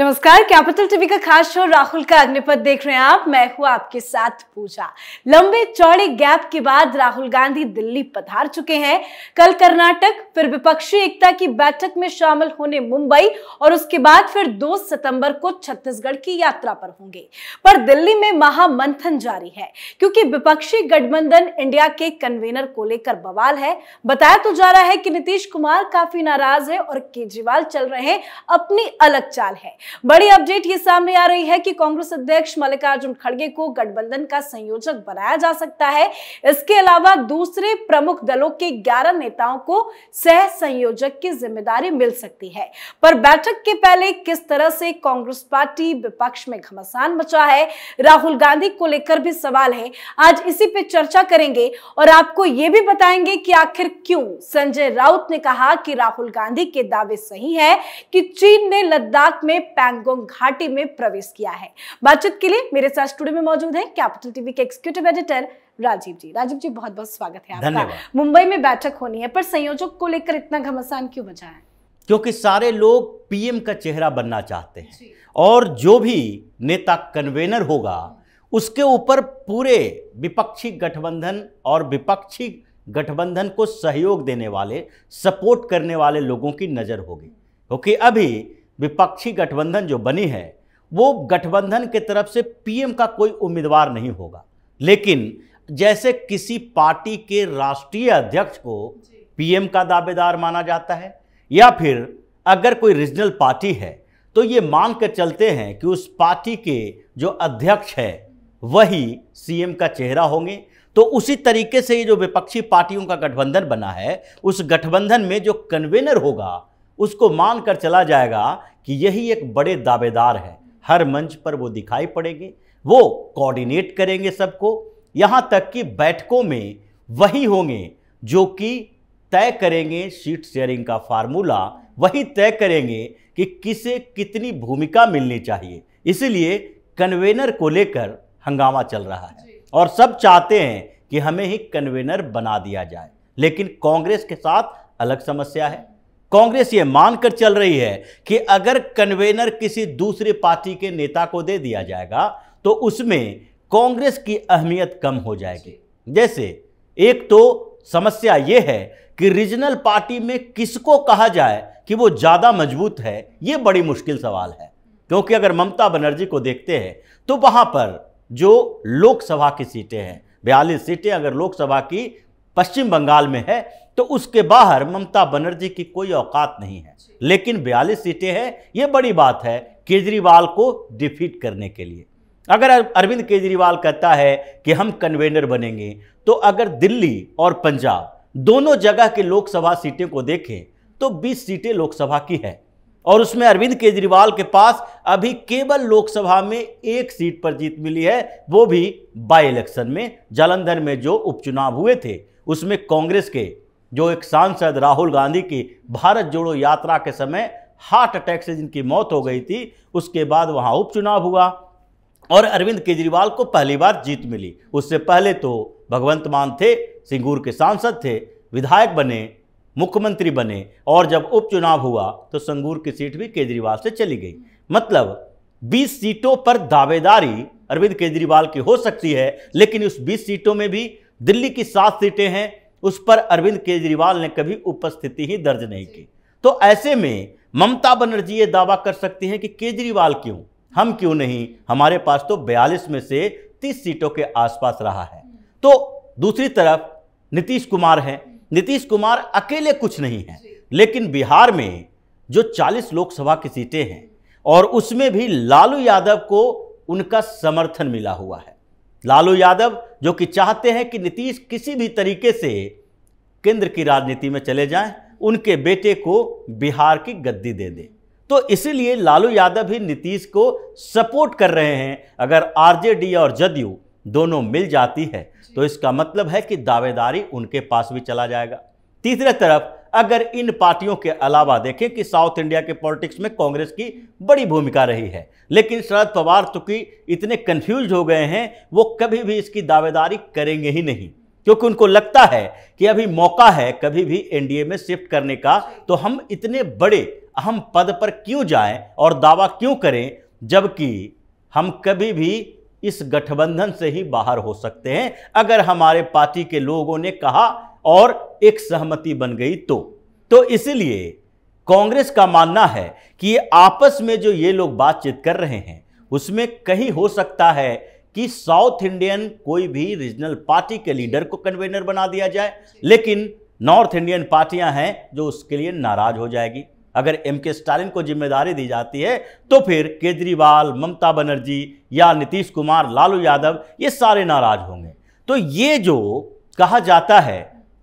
नमस्कार capital TV का खास शो राहुल का अग्निपथ देख रहे हैं आप मैं हूं आपके साथ पूजा लंबे चौड़े गैप के बाद राहुल गांधी दिल्ली पधार चुके हैं कल कर्नाटक फिर विपक्षी एकता की बैठक में शामिल होने मुंबई और उसके बाद फिर 2 सितंबर को छत्तीसगढ़ की यात्रा पर होंगे पर दिल्ली में महामंथन जारी है क्योंकि विपक्षी गठबंधन इंडिया के कन्वेनर को लेकर बवाल है बताया तो जा रहा है कि नीतीश कुमार काफी नाराज है और केजरीवाल चल रहे अपनी अलग चाल है बड़ी अपडेट ये सामने आ रही है कि कांग्रेस अध्यक्ष मल्लिकार्जुन खड़गे को गठबंधन का संयोजक बनाया जा सकता है इसके अलावा दूसरे प्रमुख दलों के 11 नेताओं को सह संयोजक की जिम्मेदारी मिल सकती है पर बैठक के पहले किस तरह से कांग्रेस पार्टी विपक्ष में घमासान मचा है राहुल गांधी को लेकर भी सवाल है आज इसी पे चर्चा करेंगे और आपको ये भी बताएंगे कि आखिर क्यों संजय राउत ने कहा कि राहुल गांधी के दावे सही है कि चीन ने लद्दाख में पैंगोंग घाटी में प्रवेश किया है बातचीत के लिए मेरे साथ स्टूडियो में मौजूद है कैपिटल टीवी के एक्सिक्यूटिव एडिटर राजीव जी राजीव जी बहुत बहुत स्वागत है आपका मुंबई में बैठक होनी है पर संयोजक को लेकर इतना घमासान क्यों बचा है क्योंकि सारे लोग पीएम का चेहरा बनना चाहते हैं और जो भी नेता कन्वेनर होगा उसके ऊपर पूरे विपक्षी गठबंधन और विपक्षी गठबंधन को सहयोग देने वाले सपोर्ट करने वाले लोगों की नज़र होगी क्योंकि अभी विपक्षी गठबंधन जो बनी है वो गठबंधन के तरफ से पीएम का कोई उम्मीदवार नहीं होगा लेकिन जैसे किसी पार्टी के राष्ट्रीय अध्यक्ष को पीएम का दावेदार माना जाता है या फिर अगर कोई रीजनल पार्टी है तो ये मान कर चलते हैं कि उस पार्टी के जो अध्यक्ष है वही सीएम का चेहरा होंगे तो उसी तरीके से ये जो विपक्षी पार्टियों का गठबंधन बना है उस गठबंधन में जो कन्वेनर होगा उसको मान कर चला जाएगा कि यही एक बड़े दावेदार है हर मंच पर वो दिखाई पड़ेंगे वो कोऑर्डिनेट करेंगे सबको यहाँ तक कि बैठकों में वही होंगे जो कि तय करेंगे सीट शेयरिंग का फार्मूला वही तय करेंगे कि किसे कितनी भूमिका मिलनी चाहिए इसलिए कन्वेनर को लेकर हंगामा चल रहा है और सब चाहते हैं कि हमें ही कन्वेनर बना दिया जाए लेकिन कांग्रेस के साथ अलग समस्या है कांग्रेस ये मानकर चल रही है कि अगर कन्वेनर किसी दूसरे पार्टी के नेता को दे दिया जाएगा तो उसमें कांग्रेस की अहमियत कम हो जाएगी जैसे एक तो समस्या ये है कि रीजनल पार्टी में किसको कहा जाए कि वो ज़्यादा मजबूत है ये बड़ी मुश्किल सवाल है क्योंकि अगर ममता बनर्जी को देखते हैं तो वहाँ पर जो लोकसभा की सीटें हैं बयालीस सीटें अगर लोकसभा की पश्चिम बंगाल में है तो उसके बाहर ममता बनर्जी की कोई औकात नहीं है लेकिन बयालीस सीटें हैं ये बड़ी बात है केजरीवाल को डिफीट करने के लिए अगर अरविंद केजरीवाल कहता है कि हम कन्वेनर बनेंगे तो अगर दिल्ली और पंजाब दोनों जगह के लोकसभा सीटें को देखें तो 20 सीटें लोकसभा की है और उसमें अरविंद केजरीवाल के पास अभी केवल लोकसभा में एक सीट पर जीत मिली है वो भी बाई इलेक्शन में जालंधर में जो उपचुनाव हुए थे उसमें कांग्रेस के जो एक सांसद राहुल गांधी की भारत जोड़ो यात्रा के समय हार्ट अटैक से जिनकी मौत हो गई थी उसके बाद वहाँ उपचुनाव हुआ और अरविंद केजरीवाल को पहली बार जीत मिली उससे पहले तो भगवंत मान थे सिंगूर के सांसद थे विधायक बने मुख्यमंत्री बने और जब उपचुनाव हुआ तो संगूर की सीट भी केजरीवाल से चली गई मतलब 20 सीटों पर दावेदारी अरविंद केजरीवाल की हो सकती है लेकिन उस 20 सीटों में भी दिल्ली की सात सीटें हैं उस पर अरविंद केजरीवाल ने कभी उपस्थिति ही दर्ज नहीं की तो ऐसे में ममता बनर्जी ये दावा कर सकती हैं कि केजरीवाल क्यों हम क्यों नहीं हमारे पास तो बयालीस में से तीस सीटों के आसपास रहा है तो दूसरी तरफ नीतीश कुमार हैं नीतीश कुमार अकेले कुछ नहीं हैं लेकिन बिहार में जो 40 लोकसभा की सीटें हैं और उसमें भी लालू यादव को उनका समर्थन मिला हुआ है लालू यादव जो कि चाहते हैं कि नीतीश किसी भी तरीके से केंद्र की राजनीति में चले जाएं उनके बेटे को बिहार की गद्दी दे दें तो इसीलिए लालू यादव ही नीतीश को सपोर्ट कर रहे हैं अगर आरजेडी और जदयू दोनों मिल जाती है तो इसका मतलब है कि दावेदारी उनके पास भी चला जाएगा तीसरे तरफ अगर इन पार्टियों के अलावा देखें कि साउथ इंडिया के पॉलिटिक्स में कांग्रेस की बड़ी भूमिका रही है लेकिन शरद पवार चूंकि इतने कंफ्यूज हो गए हैं वो कभी भी इसकी दावेदारी करेंगे ही नहीं क्योंकि उनको लगता है कि अभी मौका है कभी भी एनडीए में शिफ्ट करने का तो हम इतने बड़े अहम पद पर क्यों जाएं और दावा क्यों करें जबकि हम कभी भी इस गठबंधन से ही बाहर हो सकते हैं अगर हमारे पार्टी के लोगों ने कहा और एक सहमति बन गई तो तो इसलिए कांग्रेस का मानना है कि आपस में जो ये लोग बातचीत कर रहे हैं उसमें कहीं हो सकता है कि साउथ इंडियन कोई भी रीजनल पार्टी के लीडर को कन्वेनर बना दिया जाए लेकिन नॉर्थ इंडियन पार्टियां हैं जो उसके लिए नाराज हो जाएगी अगर एम के स्टालिन को जिम्मेदारी दी जाती है तो फिर केजरीवाल ममता बनर्जी या नीतीश कुमार लालू यादव ये सारे नाराज होंगे तो ये जो कहा जाता है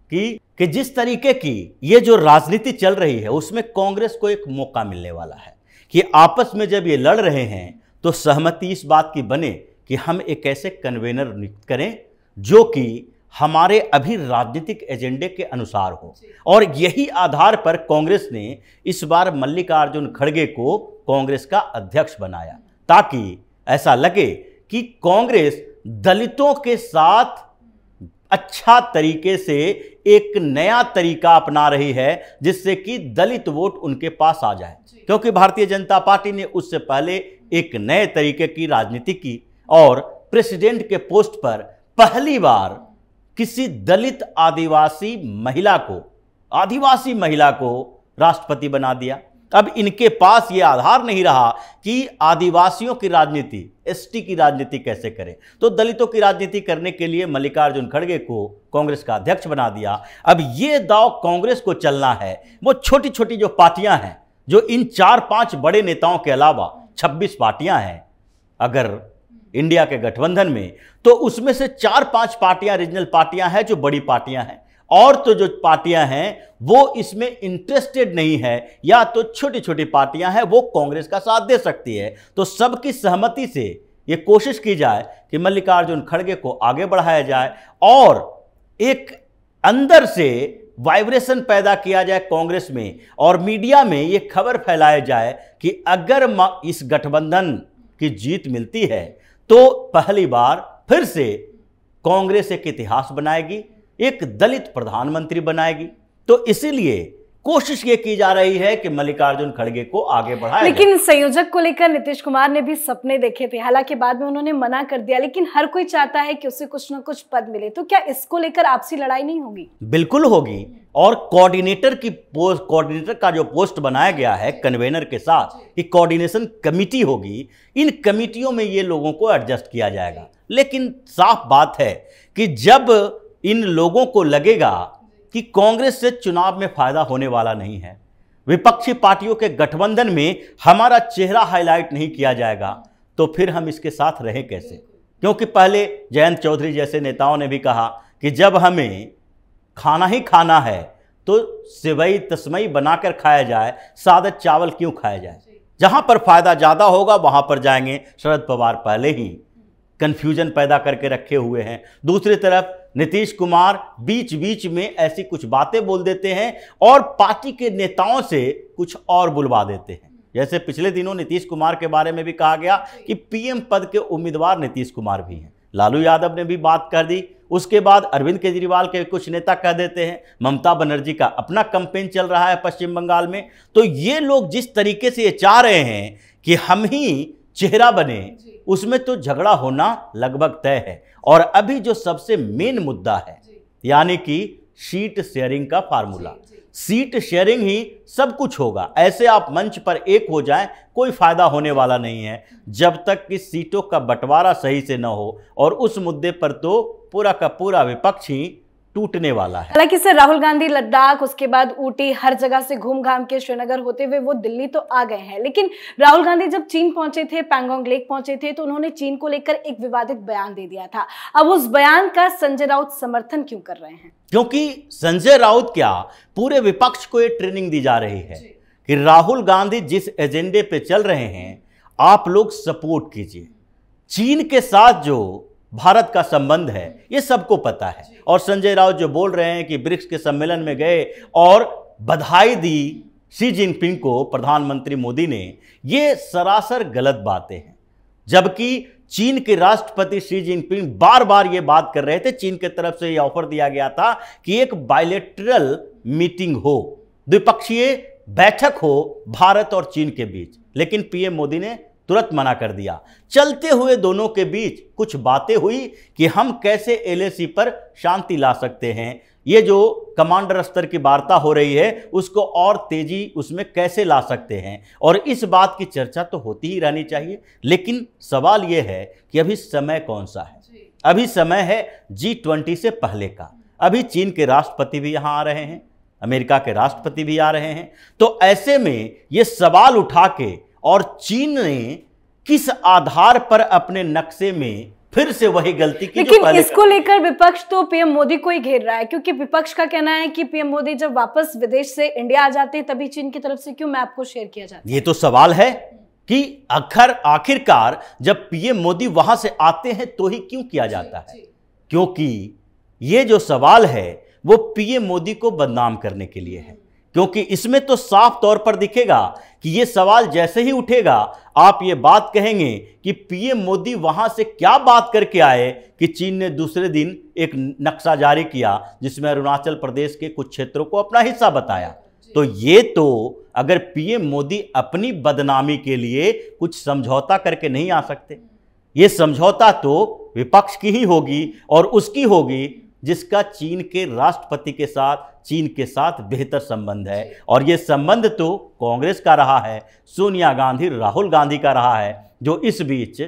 कि कि जिस तरीके की ये जो राजनीति चल रही है उसमें कांग्रेस को एक मौका मिलने वाला है कि आपस में जब ये लड़ रहे हैं तो सहमति इस बात की बने कि हम एक ऐसे कन्वेनर नियुक्त करें जो कि हमारे अभी राजनीतिक एजेंडे के अनुसार हो और यही आधार पर कांग्रेस ने इस बार मल्लिकार्जुन खड़गे को कांग्रेस का अध्यक्ष बनाया ताकि ऐसा लगे कि कांग्रेस दलितों के साथ अच्छा तरीके से एक नया तरीका अपना रही है जिससे कि दलित वोट उनके पास आ जाए क्योंकि भारतीय जनता पार्टी ने उससे पहले एक नए तरीके की राजनीति की और प्रेसिडेंट के पोस्ट पर पहली बार किसी दलित आदिवासी महिला को आदिवासी महिला को राष्ट्रपति बना दिया अब इनके पास ये आधार नहीं रहा कि आदिवासियों की राजनीति एसटी की राजनीति कैसे करें तो दलितों की राजनीति करने के लिए मल्लिकार्जुन खड़गे को कांग्रेस का अध्यक्ष बना दिया अब ये दाव कांग्रेस को चलना है वो छोटी छोटी जो पार्टियां हैं जो इन चार पांच बड़े नेताओं के अलावा 26 पार्टियां हैं अगर इंडिया के गठबंधन में तो उसमें से चार पांच पार्टियां रीजनल पार्टियां हैं जो बड़ी पार्टियां हैं और तो जो पार्टियां हैं वो इसमें इंटरेस्टेड नहीं है या तो छोटी छोटी पार्टियां हैं वो कांग्रेस का साथ दे सकती है तो सबकी सहमति से ये कोशिश की जाए कि मल्लिकार्जुन खड़गे को आगे बढ़ाया जाए और एक अंदर से वाइब्रेशन पैदा किया जाए कांग्रेस में और मीडिया में ये खबर फैलाया जाए कि अगर इस गठबंधन की जीत मिलती है तो पहली बार फिर से कांग्रेस एक इतिहास बनाएगी एक दलित प्रधानमंत्री बनाएगी तो इसीलिए कोशिश ये की जा रही है कि मल्लिकार्जुन खड़गे को आगे बढ़ाए लेकिन संयोजक को लेकर नीतीश कुमार ने भी सपने देखे थे हालांकि बाद में उन्होंने मना कर दिया लेकिन हर कोई चाहता है कि उसे कुछ ना कुछ पद मिले तो क्या इसको लेकर आपसी लड़ाई नहीं होगी बिल्कुल होगी और कोऑर्डिनेटर की पोस्ट कोऑर्डिनेटर का जो पोस्ट बनाया गया है कन्वेनर के साथ एक कोऑर्डिनेशन कमिटी होगी इन कमिटियों में ये लोगों को एडजस्ट किया जाएगा लेकिन साफ बात है कि जब इन लोगों को लगेगा कि कांग्रेस से चुनाव में फायदा होने वाला नहीं है विपक्षी पार्टियों के गठबंधन में हमारा चेहरा हाईलाइट नहीं किया जाएगा तो फिर हम इसके साथ रहे कैसे क्योंकि पहले जयंत चौधरी जैसे नेताओं ने भी कहा कि जब हमें खाना ही खाना है तो सिवई तस्मई बनाकर खाया जाए सादत चावल क्यों खाया जाए जहां पर फायदा ज़्यादा होगा वहां पर जाएंगे शरद पवार पहले ही कन्फ्यूजन पैदा करके रखे हुए हैं दूसरी तरफ नीतीश कुमार बीच बीच में ऐसी कुछ बातें बोल देते हैं और पार्टी के नेताओं से कुछ और बुलवा देते हैं जैसे पिछले दिनों नीतीश कुमार के बारे में भी कहा गया कि पीएम पद के उम्मीदवार नीतीश कुमार भी हैं लालू यादव ने भी बात कर दी उसके बाद अरविंद केजरीवाल के कुछ नेता कह देते हैं ममता बनर्जी का अपना कंपेन चल रहा है पश्चिम बंगाल में तो ये लोग जिस तरीके से ये चाह रहे हैं कि हम ही चेहरा बने उसमें तो झगड़ा होना लगभग तय है और अभी जो सबसे मेन मुद्दा है यानी कि सीट शेयरिंग का फार्मूला सीट शेयरिंग ही सब कुछ होगा ऐसे आप मंच पर एक हो जाएं कोई फायदा होने वाला नहीं है जब तक कि सीटों का बंटवारा सही से न हो और उस मुद्दे पर तो पूरा का पूरा विपक्ष ही टूटने वाला है हालांकि सर राहुल गांधी लद्दाख उसके बाद ऊटी हर जगह से घूम घाम के श्रीनगर होते हुए वो दिल्ली तो आ गए हैं लेकिन राहुल गांधी जब चीन पहुंचे थे पैंगोंग लेक पहुंचे थे तो उन्होंने चीन को लेकर एक विवादित बयान दे दिया था अब उस बयान का संजय राउत समर्थन क्यों कर रहे हैं क्योंकि संजय राउत क्या पूरे विपक्ष को ये ट्रेनिंग दी जा रही है कि राहुल गांधी जिस एजेंडे पे चल रहे हैं आप लोग सपोर्ट कीजिए चीन के साथ जो भारत का संबंध है ये सबको पता है और संजय राव जो बोल रहे हैं कि ब्रिक्स के सम्मेलन में गए और बधाई दी शी जिनपिंग को प्रधानमंत्री मोदी ने ये सरासर गलत बातें हैं जबकि चीन के राष्ट्रपति शी जिनपिंग बार बार ये बात कर रहे थे चीन के तरफ से ये ऑफर दिया गया था कि एक बायोलेट्रल मीटिंग हो द्विपक्षीय बैठक हो भारत और चीन के बीच लेकिन पीएम मोदी ने तुरंत मना कर दिया चलते हुए दोनों के बीच कुछ बातें हुई कि हम कैसे एलएसी पर शांति ला सकते हैं ये जो कमांडर स्तर की वार्ता हो रही है उसको और तेजी उसमें कैसे ला सकते हैं और इस बात की चर्चा तो होती ही रहनी चाहिए लेकिन सवाल ये है कि अभी समय कौन सा है अभी समय है जी ट्वेंटी से पहले का अभी चीन के राष्ट्रपति भी यहाँ आ रहे हैं अमेरिका के राष्ट्रपति भी आ रहे हैं तो ऐसे में ये सवाल उठा के और चीन ने किस आधार पर अपने नक्शे में फिर से वही गलती की लेकिन इसको लेकर विपक्ष तो पीएम मोदी को ही घेर रहा है क्योंकि विपक्ष का कहना है कि पीएम मोदी जब वापस विदेश से इंडिया आ जाते हैं तभी चीन की तरफ से क्यों मैप को शेयर किया जाता है ये तो सवाल है कि अखर आखिरकार जब पीएम मोदी वहां से आते हैं तो ही क्यों किया जाता है क्योंकि ये जो सवाल है वो पीएम मोदी को बदनाम करने के लिए है क्योंकि इसमें तो साफ तौर पर दिखेगा कि ये सवाल जैसे ही उठेगा आप ये बात कहेंगे कि पीएम मोदी वहां से क्या बात करके आए कि चीन ने दूसरे दिन एक नक्शा जारी किया जिसमें अरुणाचल प्रदेश के कुछ क्षेत्रों को अपना हिस्सा बताया तो ये तो अगर पीएम मोदी अपनी बदनामी के लिए कुछ समझौता करके नहीं आ सकते ये समझौता तो विपक्ष की ही होगी और उसकी होगी जिसका चीन के राष्ट्रपति के साथ चीन के साथ बेहतर संबंध है और ये संबंध तो कांग्रेस का रहा है सोनिया गांधी राहुल गांधी का रहा है जो इस बीच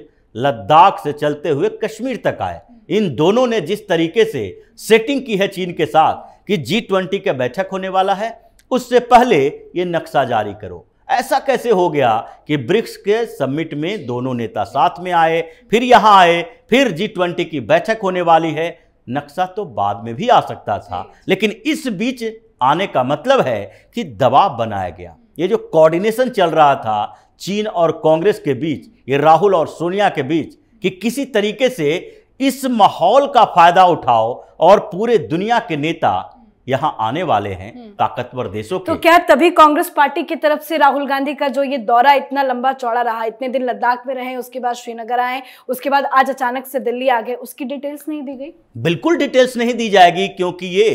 लद्दाख से चलते हुए कश्मीर तक आए इन दोनों ने जिस तरीके से सेटिंग की है चीन के साथ कि जी ट्वेंटी का बैठक होने वाला है उससे पहले ये नक्शा जारी करो ऐसा कैसे हो गया कि ब्रिक्स के समिट में दोनों नेता साथ में आए फिर यहाँ आए फिर जी ट्वेंटी की बैठक होने वाली है नक्शा तो बाद में भी आ सकता था लेकिन इस बीच आने का मतलब है कि दबाव बनाया गया ये जो कोऑर्डिनेशन चल रहा था चीन और कांग्रेस के बीच ये राहुल और सोनिया के बीच कि किसी तरीके से इस माहौल का फायदा उठाओ और पूरे दुनिया के नेता यहाँ आने वाले हैं हम्म। ताकतवर देशों तो के तो क्या तभी कांग्रेस पार्टी की तरफ से राहुल गांधी का जो ये दौरा इतना लंबा चौड़ा रहा इतने दिन लद्दाख में रहे उसके बाद श्रीनगर आए उसके बाद आज अचानक से दिल्ली आ गए उसकी डिटेल्स नहीं दी गई बिल्कुल डिटेल्स नहीं दी जाएगी क्योंकि ये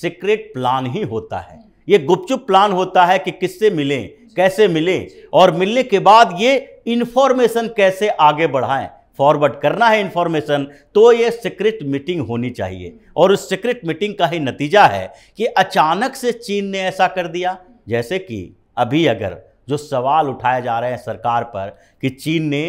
सीक्रेट प्लान ही होता है ये गुपचुप प्लान होता है कि किससे मिलें कैसे मिलें और मिलने के बाद ये इंफॉर्मेशन कैसे आगे बढ़ाएं फॉरवर्ड करना है इन्फॉर्मेशन तो ये सीक्रेट मीटिंग होनी चाहिए और उस सीक्रेट मीटिंग का ही नतीजा है कि अचानक से चीन ने ऐसा कर दिया जैसे कि अभी अगर जो सवाल उठाए जा रहे हैं सरकार पर कि चीन ने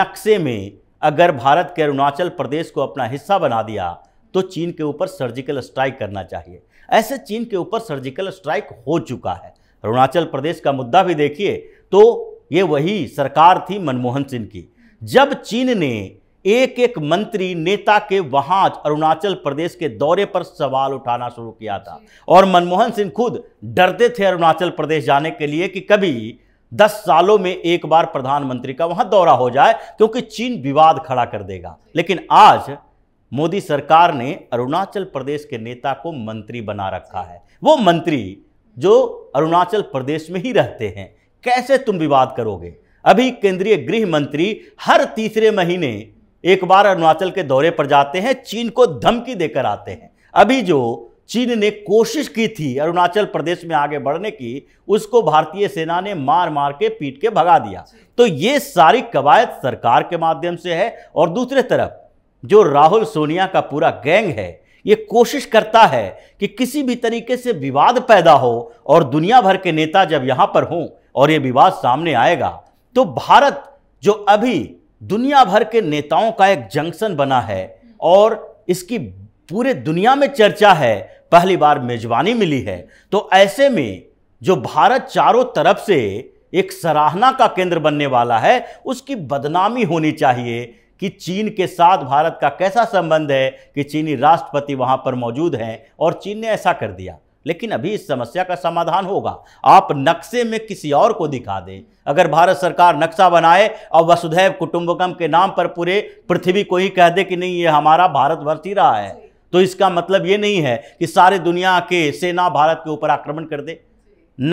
नक्शे में अगर भारत के अरुणाचल प्रदेश को अपना हिस्सा बना दिया तो चीन के ऊपर सर्जिकल स्ट्राइक करना चाहिए ऐसे चीन के ऊपर सर्जिकल स्ट्राइक हो चुका है अरुणाचल प्रदेश का मुद्दा भी देखिए तो ये वही सरकार थी मनमोहन सिंह की जब चीन ने एक एक मंत्री नेता के वहां अरुणाचल प्रदेश के दौरे पर सवाल उठाना शुरू किया था और मनमोहन सिंह खुद डरते थे अरुणाचल प्रदेश जाने के लिए कि कभी दस सालों में एक बार प्रधानमंत्री का वहां दौरा हो जाए क्योंकि चीन विवाद खड़ा कर देगा लेकिन आज मोदी सरकार ने अरुणाचल प्रदेश के नेता को मंत्री बना रखा है वो मंत्री जो अरुणाचल प्रदेश में ही रहते हैं कैसे तुम विवाद करोगे अभी केंद्रीय गृह मंत्री हर तीसरे महीने एक बार अरुणाचल के दौरे पर जाते हैं चीन को धमकी देकर आते हैं अभी जो चीन ने कोशिश की थी अरुणाचल प्रदेश में आगे बढ़ने की उसको भारतीय सेना ने मार मार के पीट के भगा दिया तो ये सारी कवायद सरकार के माध्यम से है और दूसरे तरफ जो राहुल सोनिया का पूरा गैंग है ये कोशिश करता है कि किसी भी तरीके से विवाद पैदा हो और दुनिया भर के नेता जब यहाँ पर हों और ये विवाद सामने आएगा तो भारत जो अभी दुनिया भर के नेताओं का एक जंक्शन बना है और इसकी पूरे दुनिया में चर्चा है पहली बार मेजबानी मिली है तो ऐसे में जो भारत चारों तरफ से एक सराहना का केंद्र बनने वाला है उसकी बदनामी होनी चाहिए कि चीन के साथ भारत का कैसा संबंध है कि चीनी राष्ट्रपति वहाँ पर मौजूद हैं और चीन ने ऐसा कर दिया लेकिन अभी इस समस्या का समाधान होगा आप नक्शे में किसी और को दिखा दें अगर भारत सरकार नक्शा बनाए और वसुधैव कुटुंबकम के नाम पर पूरे पृथ्वी को ही कह दे कि नहीं ये हमारा भारतवर्ष ही रहा है तो इसका मतलब ये नहीं है कि सारे दुनिया के सेना भारत के ऊपर आक्रमण कर दे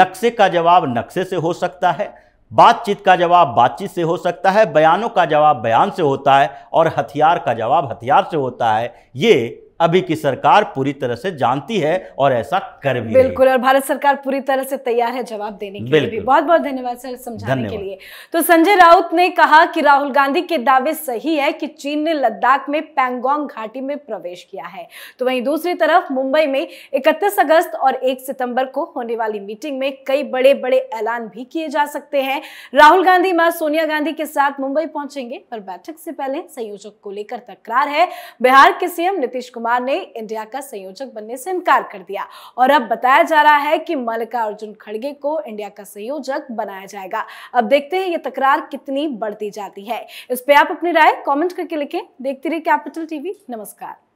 नक्शे का जवाब नक्शे से हो सकता है बातचीत का जवाब बातचीत से हो सकता है बयानों का जवाब बयान से होता है और हथियार का जवाब हथियार से होता है ये अभी की सरकार पूरी तरह से जानती है और ऐसा कर भी बिल्कुल और भारत सरकार पूरी तरह से तैयार है जवाब देने के लिए बहुत बहुत धन्यवाद सर समझाने के लिए तो संजय राउत ने कहा कि राहुल गांधी के दावे सही है कि चीन ने लद्दाख में पैंगोंग घाटी में प्रवेश किया है तो वहीं दूसरी तरफ मुंबई में इकतीस अगस्त और एक सितंबर को होने वाली मीटिंग में कई बड़े बड़े ऐलान भी किए जा सकते हैं राहुल गांधी मां सोनिया गांधी के साथ मुंबई पहुंचेंगे पर बैठक से पहले संयोजक को लेकर तकरार है बिहार के सीएम नीतीश कुमार कुमार ने इंडिया का संयोजक बनने से इनकार कर दिया और अब बताया जा रहा है कि मल्लिका अर्जुन खड़गे को इंडिया का संयोजक बनाया जाएगा अब देखते हैं ये तकरार कितनी बढ़ती जाती है इस पर आप अपनी राय कॉमेंट करके लिखें देखते रहिए कैपिटल टीवी नमस्कार